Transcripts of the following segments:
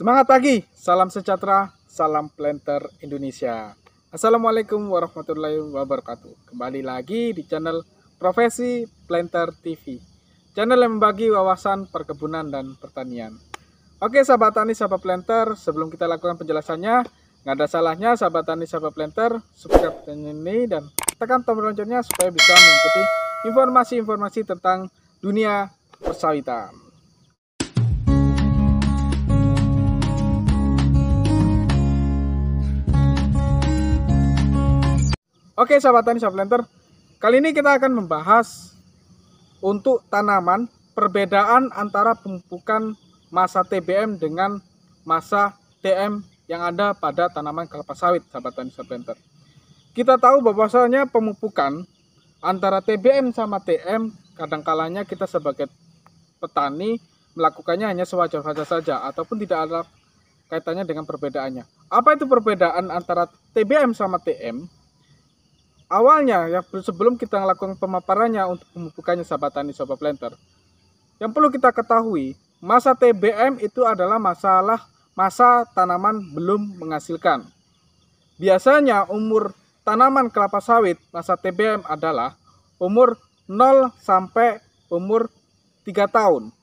Semangat pagi, salam sejahtera, salam planter Indonesia. Assalamualaikum warahmatullahi wabarakatuh. Kembali lagi di channel Profesi Planter TV. Channel yang membagi wawasan perkebunan dan pertanian. Oke sahabat tani, sahabat planter, sebelum kita lakukan penjelasannya, nggak ada salahnya sahabat tani, sahabat planter, subscribe channel ini dan tekan tombol loncengnya supaya bisa mengikuti informasi-informasi tentang dunia persawitan. Oke sahabat tani Planter, kali ini kita akan membahas untuk tanaman perbedaan antara pemupukan masa TBM dengan masa TM yang ada pada tanaman kelapa sawit sahabat tani Planter. Kita tahu bahwasanya pemupukan antara TBM sama TM Kadang kalanya kita sebagai petani melakukannya hanya sewajar-wajar saja ataupun tidak ada kaitannya dengan perbedaannya. Apa itu perbedaan antara TBM sama TM? Awalnya, ya sebelum kita melakukan pemaparannya untuk pemupukannya sahabat tani sobat planter, yang perlu kita ketahui, masa TBM itu adalah masalah masa tanaman belum menghasilkan. Biasanya umur tanaman kelapa sawit masa TBM adalah umur 0 sampai umur 3 tahun.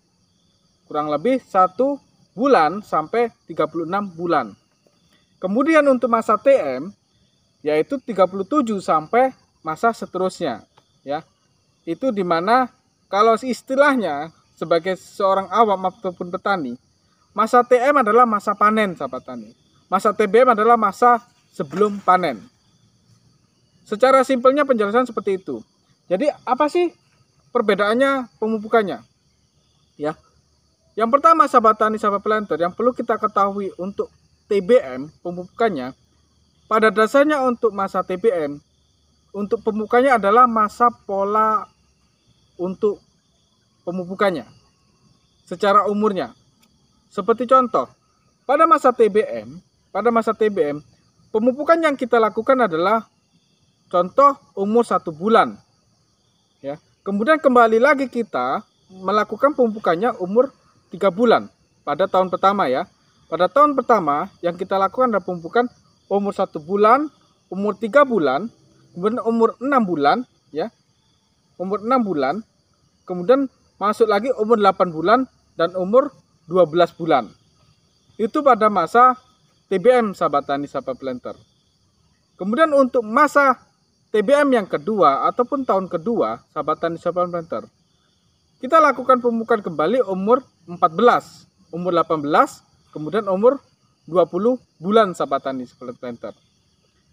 Kurang lebih 1 bulan sampai 36 bulan. Kemudian untuk masa TM yaitu 37 sampai masa seterusnya ya. Itu dimana kalau istilahnya sebagai seorang awam ataupun petani, masa TM adalah masa panen sahabat tani. Masa TBM adalah masa sebelum panen. Secara simpelnya penjelasan seperti itu. Jadi apa sih perbedaannya pemupukannya? Ya. Yang pertama sahabat tani sahabat planter yang perlu kita ketahui untuk TBM pemupukannya pada dasarnya untuk masa TBM, untuk pemukanya adalah masa pola untuk pemupukannya secara umurnya. Seperti contoh, pada masa TBM, pada masa TBM, pemupukan yang kita lakukan adalah contoh umur satu bulan. Ya, kemudian kembali lagi kita melakukan pemupukannya umur tiga bulan pada tahun pertama ya. Pada tahun pertama yang kita lakukan adalah pemupukan umur satu bulan, umur tiga bulan, kemudian umur enam bulan, ya, umur enam bulan, kemudian masuk lagi umur delapan bulan dan umur dua belas bulan. Itu pada masa TBM sahabat tani sahabat planter. Kemudian untuk masa TBM yang kedua ataupun tahun kedua sahabat tani sahabat planter. Kita lakukan pemupukan kembali umur empat belas, umur delapan belas, kemudian umur 20 bulan sahabat tani Split Planter.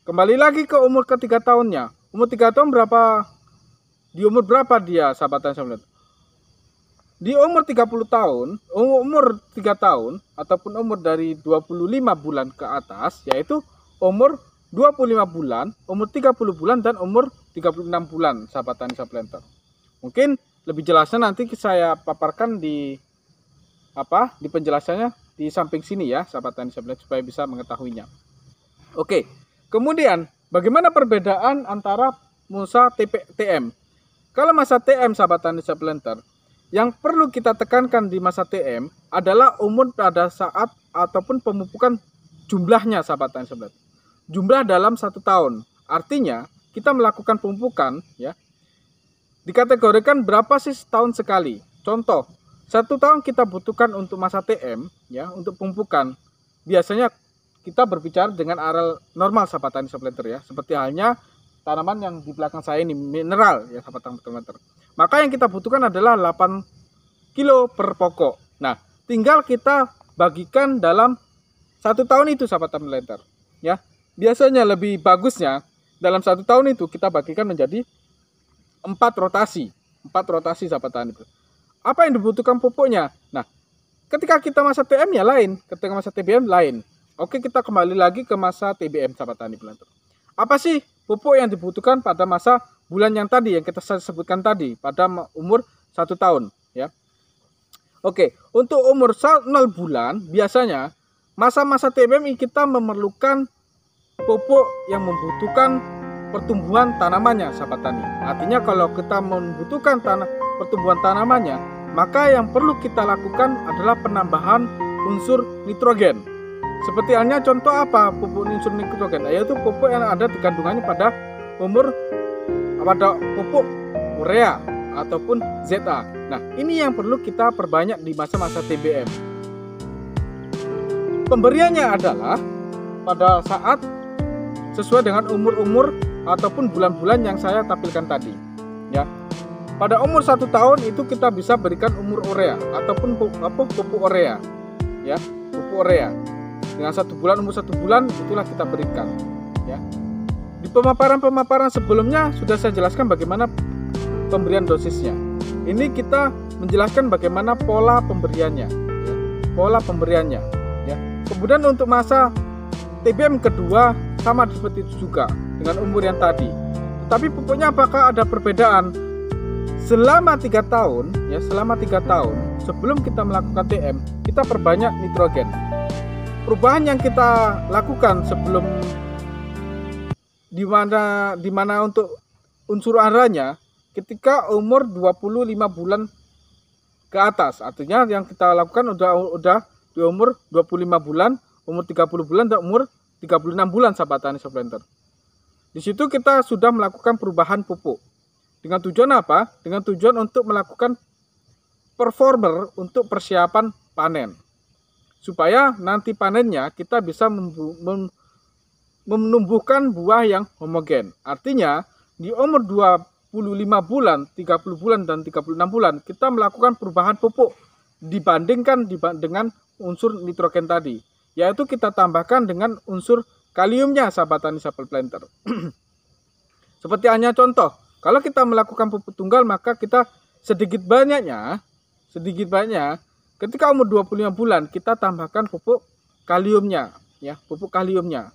Kembali lagi ke umur ketiga tahunnya. Umur tiga tahun berapa? Di umur berapa dia sahabat tani Di umur 30 tahun, um, umur 3 tahun ataupun umur dari 25 bulan ke atas yaitu umur 25 bulan, umur 30 bulan dan umur 36 bulan sahabat tani Planter. Mungkin lebih jelasnya nanti saya paparkan di apa? Di penjelasannya di samping sini ya, sahabat tani sebelah supaya bisa mengetahuinya. Oke, kemudian bagaimana perbedaan antara Musa TP, TM? Kalau masa TM sahabat tani sebelah yang perlu kita tekankan di masa TM adalah umur pada saat ataupun pemupukan jumlahnya sahabat tani sebelah Jumlah dalam satu tahun. Artinya kita melakukan pemupukan ya dikategorikan berapa sih setahun sekali. Contoh, satu tahun kita butuhkan untuk masa TM ya untuk pemupukan Biasanya kita berbicara dengan aral normal sahabat tani suplementer ya, seperti halnya tanaman yang di belakang saya ini mineral ya sahabat tani Maka yang kita butuhkan adalah 8 kilo per pokok. Nah, tinggal kita bagikan dalam satu tahun itu sahabat tani ya. Biasanya lebih bagusnya dalam satu tahun itu kita bagikan menjadi empat rotasi, empat rotasi sahabat tani apa yang dibutuhkan pupuknya. Nah, ketika kita masa TM ya lain, ketika masa TBM lain. Oke, kita kembali lagi ke masa TBM sahabat tani pelantur. Apa sih pupuk yang dibutuhkan pada masa bulan yang tadi yang kita sebutkan tadi pada umur satu tahun ya. Oke, untuk umur 0 bulan biasanya masa-masa TBM kita memerlukan pupuk yang membutuhkan pertumbuhan tanamannya sahabat tani. Artinya kalau kita membutuhkan tanah pertumbuhan tanamannya, maka yang perlu kita lakukan adalah penambahan unsur nitrogen. Seperti halnya contoh apa pupuk unsur nitrogen, yaitu pupuk yang ada kandungannya pada umur pada pupuk urea ataupun ZA. Nah, ini yang perlu kita perbanyak di masa-masa TBM. Pemberiannya adalah pada saat sesuai dengan umur-umur ataupun bulan-bulan yang saya tampilkan tadi. Pada umur satu tahun itu kita bisa berikan umur urea ataupun apa pupuk urea, ya pupuk urea. Dengan satu bulan umur satu bulan itulah kita berikan, ya. Di pemaparan-pemaparan sebelumnya sudah saya jelaskan bagaimana pemberian dosisnya. Ini kita menjelaskan bagaimana pola pemberiannya, ya. pola pemberiannya. Ya. Kemudian untuk masa TBM kedua sama seperti itu juga dengan umur yang tadi. tapi pupuknya apakah ada perbedaan? selama tiga tahun ya selama tiga tahun sebelum kita melakukan TM kita perbanyak nitrogen perubahan yang kita lakukan sebelum di mana di mana untuk unsur aranya ketika umur 25 bulan ke atas artinya yang kita lakukan udah udah di umur 25 bulan umur 30 bulan dan umur 36 bulan sahabat tani di situ kita sudah melakukan perubahan pupuk dengan tujuan apa? Dengan tujuan untuk melakukan performer untuk persiapan panen. Supaya nanti panennya kita bisa menumbuhkan buah yang homogen. Artinya, di umur 25 bulan, 30 bulan, dan 36 bulan, kita melakukan perubahan pupuk dibandingkan dengan unsur nitrogen tadi. Yaitu kita tambahkan dengan unsur kaliumnya, sahabat tani planter. Seperti hanya contoh, kalau kita melakukan pupuk tunggal maka kita sedikit banyaknya, sedikit banyaknya ketika umur 25 bulan kita tambahkan pupuk kaliumnya, ya, pupuk kaliumnya.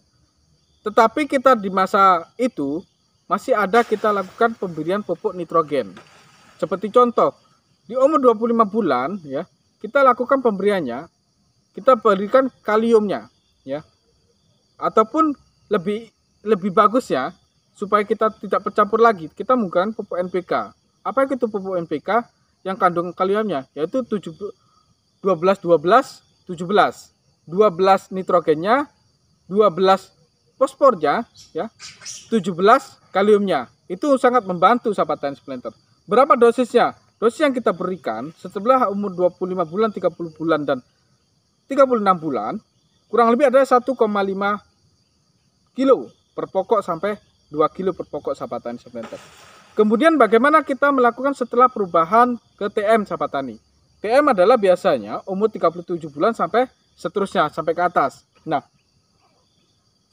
Tetapi kita di masa itu masih ada kita lakukan pemberian pupuk nitrogen. Seperti contoh, di umur 25 bulan ya, kita lakukan pemberiannya, kita berikan kaliumnya ya. Ataupun lebih lebih bagus ya supaya kita tidak bercampur lagi, kita menggunakan pupuk NPK. Apa itu pupuk NPK? Yang kandung kaliumnya yaitu 12 12 17. 12 nitrogennya, 12 fosfornya, ya. 17 kaliumnya. Itu sangat membantu sahabat Tani Splinter. Berapa dosisnya? Dosis yang kita berikan setelah umur 25 bulan, 30 bulan dan 36 bulan kurang lebih ada 1,5 kilo per pokok sampai 2 kilo per pokok sahabat tani sementer. Kemudian bagaimana kita melakukan setelah perubahan ke TM sahabat tani? TM adalah biasanya umur 37 bulan sampai seterusnya sampai ke atas. Nah,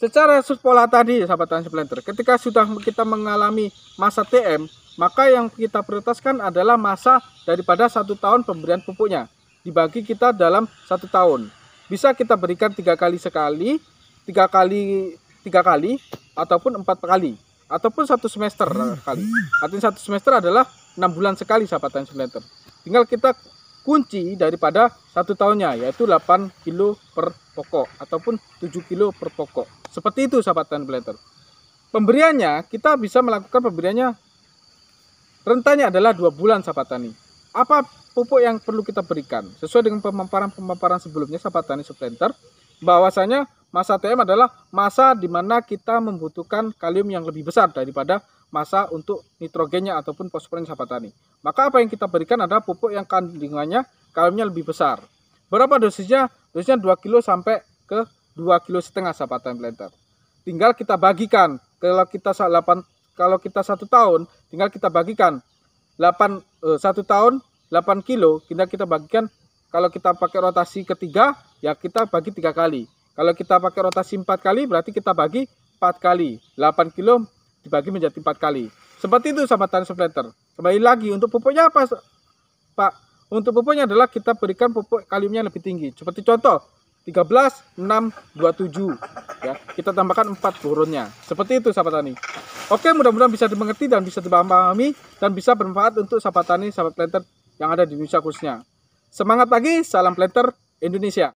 secara pola tadi sahabat tani sementer, ketika sudah kita mengalami masa TM, maka yang kita prioritaskan adalah masa daripada satu tahun pemberian pupuknya dibagi kita dalam satu tahun. Bisa kita berikan tiga kali sekali, tiga kali tiga kali ataupun empat kali ataupun satu semester kali artinya satu semester adalah enam bulan sekali sahabat time simulator tinggal kita kunci daripada satu tahunnya yaitu 8 kilo per pokok ataupun 7 kilo per pokok seperti itu sahabat time simulator pemberiannya kita bisa melakukan pemberiannya rentanya adalah dua bulan sahabat tani apa pupuk yang perlu kita berikan sesuai dengan pemaparan-pemaparan sebelumnya sahabat tani supplanter bahwasanya masa TM adalah masa di mana kita membutuhkan kalium yang lebih besar daripada masa untuk nitrogennya ataupun fosfornya sahabat tani. Maka apa yang kita berikan adalah pupuk yang kandungannya kaliumnya lebih besar. Berapa dosisnya? Dosisnya 2 kg sampai ke 2 kg setengah sahabat tani planter. Tinggal kita bagikan kalau kita 8 kalau kita satu tahun tinggal kita bagikan 8 eh, tahun 8 kilo kita kita bagikan kalau kita pakai rotasi ketiga, ya kita bagi tiga kali. Kalau kita pakai rotasi empat kali, berarti kita bagi empat kali. 8 kilo dibagi menjadi empat kali. Seperti itu sahabat tani splatter. Kembali lagi, untuk pupuknya apa, Pak? Untuk pupuknya adalah kita berikan pupuk kaliumnya lebih tinggi. Seperti contoh, 13, 6, 27. Ya, kita tambahkan empat turunnya. Seperti itu sahabat tani. Oke, mudah-mudahan bisa dimengerti dan bisa dipahami dan bisa bermanfaat untuk sahabat tani, sahabat planter yang ada di Indonesia khususnya. Semangat pagi, salam planter Indonesia.